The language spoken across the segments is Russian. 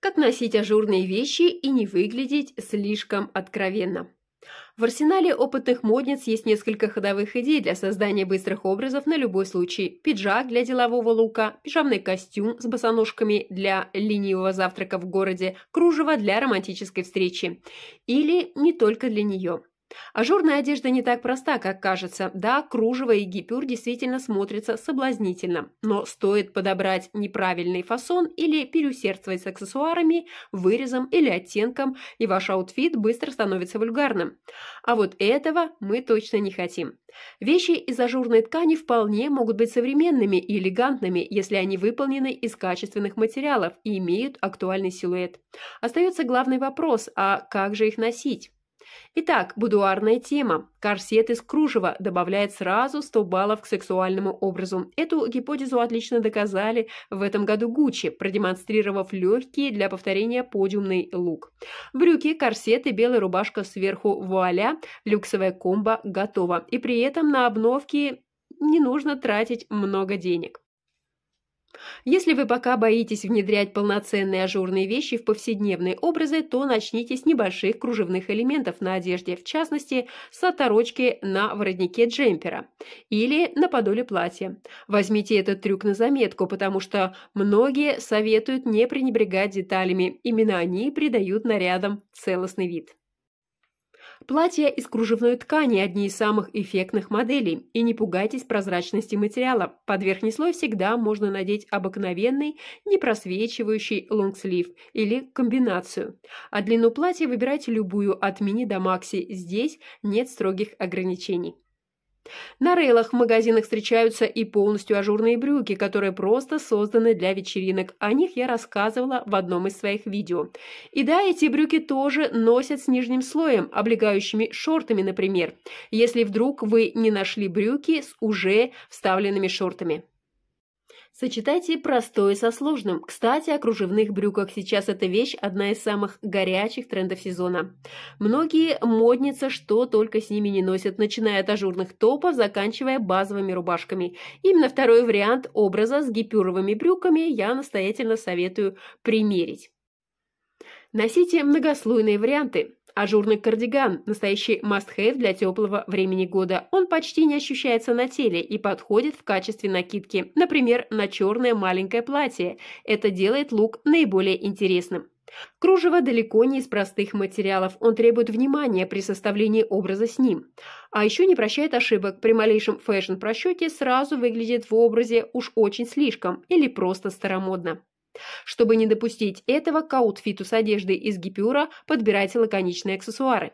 как носить ажурные вещи и не выглядеть слишком откровенно. В арсенале опытных модниц есть несколько ходовых идей для создания быстрых образов на любой случай. Пиджак для делового лука, пижамный костюм с босоножками для ленивого завтрака в городе, кружево для романтической встречи. Или не только для нее. Ажурная одежда не так проста, как кажется. Да, кружево и гипюр действительно смотрятся соблазнительно, но стоит подобрать неправильный фасон или переусердствовать с аксессуарами, вырезом или оттенком, и ваш аутфит быстро становится вульгарным. А вот этого мы точно не хотим. Вещи из ажурной ткани вполне могут быть современными и элегантными, если они выполнены из качественных материалов и имеют актуальный силуэт. Остается главный вопрос, а как же их носить? Итак, будуарная тема. Корсет из кружева добавляет сразу 100 баллов к сексуальному образу. Эту гипотезу отлично доказали в этом году Гуччи, продемонстрировав легкий для повторения подиумный лук. Брюки, корсеты, белая рубашка сверху вуаля, люксовая комба готова. И при этом на обновке не нужно тратить много денег. Если вы пока боитесь внедрять полноценные ажурные вещи в повседневные образы, то начните с небольших кружевных элементов на одежде, в частности, с оторочки на воротнике джемпера или на подоле платья. Возьмите этот трюк на заметку, потому что многие советуют не пренебрегать деталями, именно они придают нарядам целостный вид. Платья из кружевной ткани – одни из самых эффектных моделей. И не пугайтесь прозрачности материала. Под верхний слой всегда можно надеть обыкновенный, не лонгслив или комбинацию. А длину платья выбирайте любую от мини до макси. Здесь нет строгих ограничений. На рейлах в магазинах встречаются и полностью ажурные брюки, которые просто созданы для вечеринок. О них я рассказывала в одном из своих видео. И да, эти брюки тоже носят с нижним слоем, облегающими шортами, например, если вдруг вы не нашли брюки с уже вставленными шортами. Сочетайте простое со сложным. Кстати, о кружевных брюках сейчас эта вещь одна из самых горячих трендов сезона. Многие модницы что только с ними не носят, начиная от ажурных топов, заканчивая базовыми рубашками. Именно второй вариант образа с гипюровыми брюками я настоятельно советую примерить. Носите многослойные варианты ажурный кардиган – настоящий must-have для теплого времени года. Он почти не ощущается на теле и подходит в качестве накидки, например, на черное маленькое платье. Это делает лук наиболее интересным. Кружево далеко не из простых материалов, он требует внимания при составлении образа с ним. А еще не прощает ошибок, при малейшем фэшн-просчете сразу выглядит в образе уж очень слишком или просто старомодно. Чтобы не допустить этого, к аутфиту с одеждой из гипюра подбирайте лаконичные аксессуары.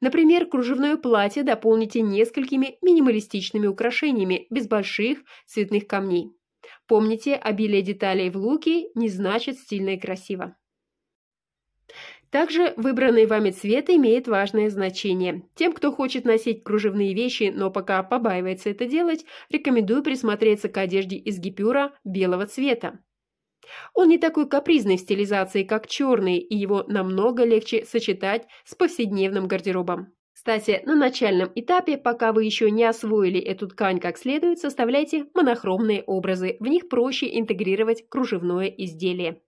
Например, кружевное платье дополните несколькими минималистичными украшениями без больших цветных камней. Помните, обилие деталей в луке не значит стильно и красиво. Также выбранный вами цвет имеет важное значение. Тем, кто хочет носить кружевные вещи, но пока побаивается это делать, рекомендую присмотреться к одежде из гипюра белого цвета. Он не такой капризный в стилизации, как черный, и его намного легче сочетать с повседневным гардеробом. Кстати, на начальном этапе, пока вы еще не освоили эту ткань как следует, составляйте монохромные образы, в них проще интегрировать кружевное изделие.